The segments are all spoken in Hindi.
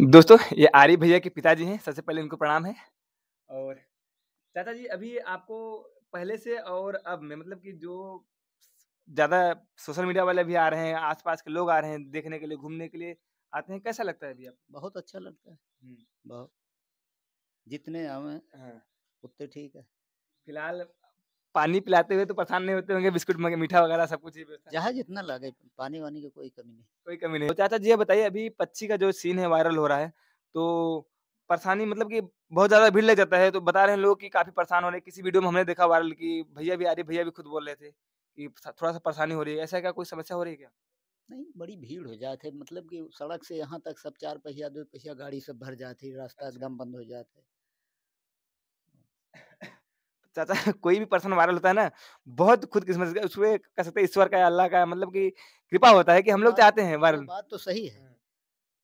दोस्तों ये आर्य भैया के पिताजी हैं सबसे पहले इनको प्रणाम है और चाचा जी अभी आपको पहले से और अब में मतलब कि जो ज़्यादा सोशल मीडिया वाले भी आ रहे हैं आसपास के लोग आ रहे हैं देखने के लिए घूमने के लिए आते हैं कैसा लगता है अभी आपको बहुत अच्छा लगता है हम्म। बहुत जितने आवे हाँ। उतने ठीक है फिलहाल पानी पिलाते हुए तो परेशान नहीं होते होंगे बिस्कुट मीठा वगैरह सब कुछ जहाँ जितना लगे पानी वानी की कोई कमी नहीं कोई कमी नहीं तो चाचा जी बताइए अभी पक्षी का जो सीन है वायरल हो रहा है तो परेशानी मतलब कि बहुत ज्यादा भीड़ लग जाता है तो बता रहे हैं लोग कि काफी परेशान हो रहे हैं किसी वीडियो में हमने देखा वायरल की भैया भी आ रही भैया भी खुद बोल रहे थे कि थोड़ा सा परेशानी हो रही है ऐसा क्या कोई समस्या हो रही है क्या नहीं बड़ी भीड़ हो जाते मतलब कि सड़क से यहाँ तक सब चार पहिया दो पहिया गाड़ी सब भर जाती रास्ता अच्छा। एकदम बंद हो जाते चाचा कोई भी पर्सन वायरल होता है ना बहुत खुद किस्मत उसमें कह सकते ईश्वर का अल्लाह का मतलब कि कृपा होता है कि हम लोग चाहते हैं वायरल बात तो सही है हम्म।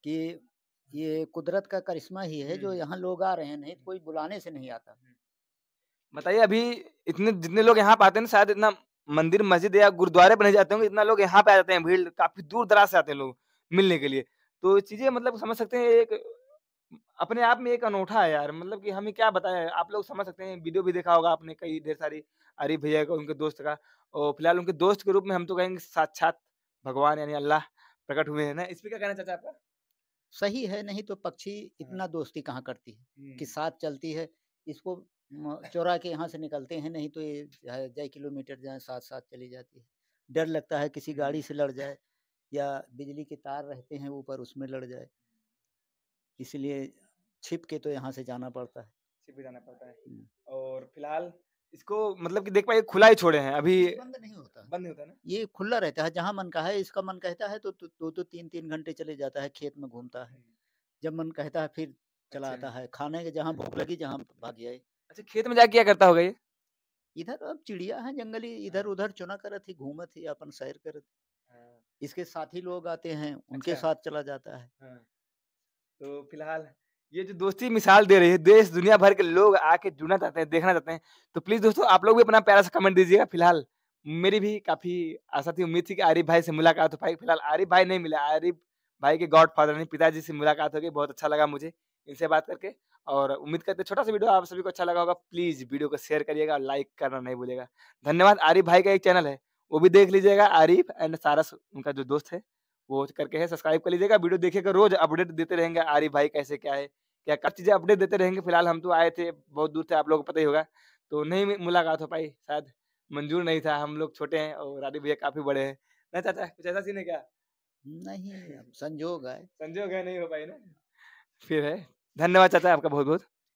कि ये कुदरत का करिश्मा ही है जो हम्म। यहाँ लोग आ रहे हैं नहीं हम्म। कोई बुलाने से नहीं आता बताइए अभी इतने जितने लोग यहाँ पाते हैं शायद इतना मंदिर मस्जिद या गुरुद्वारे बने जाते होंगे इतना लोग यहाँ पे आ जाते हैं भीड़ काफी दूर दराज से आते हैं लोग मिलने के लिए तो चीजें मतलब समझ सकते हैं एक अपने आप में एक अनूठा है यार मतलब कि हमें क्या बताएं आप लोग समझ सकते हैं वीडियो भी देखा होगा आपने कई ढेर सारी अरे भैया का उनके दोस्त का और फिलहाल उनके दोस्त के रूप में हम तो कहेंगे साक्षात भगवान यानी अल्लाह प्रकट हुए हैं ना इसमें क्या कहना चाहते हैं आपका सही है नहीं तो पक्षी हाँ। इतना दोस्ती कहाँ करती है कि साथ चलती है इसको चौरा के यहाँ से निकलते हैं नहीं तो ये जय किलोमीटर जाए साथ साथ चली जाती है डर लगता है किसी गाड़ी से लड़ जाए या बिजली के तार रहते हैं ऊपर उसमें लड़ जाए इसलिए छिप के तो यहाँ से जाना पड़ता है छिप के जाना पड़ता है हम्म। और फिलहाल इसको मतलब कि देख पाए खुला ही छोड़े हैं अभी बंद नहीं होता बंद नहीं होता ना ये खुला रहता है जहाँ मन का है इसका मन कहता है तो, तो दो तो, तो तीन तीन घंटे चले जाता है खेत में घूमता है हम्म। जब मन कहता है फिर चला अच्छा। आता है खाने के जहाँ भूख लगी जहाँ भाग जाए अच्छा खेत में जाके क्या करता होगा ये इधर अब चिड़िया है जंगली इधर हाँ। उधर चुना कर थी घूमत थी अपन सैर कर हाँ। इसके साथ ही लोग आते हैं उनके अच्छा। साथ चला जाता है हाँ। तो फिलहाल ये जो दोस्ती मिसाल दे रही है देश दुनिया भर के लोग आके जुड़ना चाहते हैं देखना चाहते हैं तो प्लीज दोस्तों आप लोग भी अपना प्यारा सा कमेंट दीजिएगा फिलहाल मेरी भी काफी आशा थी उम्मीद थी कि आरिफ भाई से मुलाकात हो पाई फिलहाल आरिफ भाई नहीं मिला आरिफ भाई के गॉड फादर ने पिताजी से मुलाकात हो गई बहुत अच्छा लगा मुझे इनसे बात करके और उम्मीद करते छोटा सा वीडियो आप सभी को अच्छा लगा होगा प्लीज वीडियो को शेयर करिएगा और लाइक करना नहीं भूलेगा धन्यवाद आरिफ भाई का एक चैनल है वो भी देख लीजिएगा आरिफ एंड सारस उनका जो दोस्त है वो करके है सब्सक्राइब कर लीजिएगा वीडियो देखिएगा रोज अपडेट देते रहेंगे आरिफ भाई कैसे क्या है क्या क्या चीज़ें अपडेट देते रहेंगे फिलहाल हम तो आए थे बहुत दूर थे आप लोगों को पता ही होगा तो नहीं मुलाकात हो पाई शायद मंजूर नहीं था हम लोग छोटे हैं और राधे भैया काफ़ी बड़े हैं ना चाचा कुछ ऐसा सीन है क्या नहीं संजोग है संजोग है नहीं हो पाई ना फिर है धन्यवाद चाचा आपका बहुत बहुत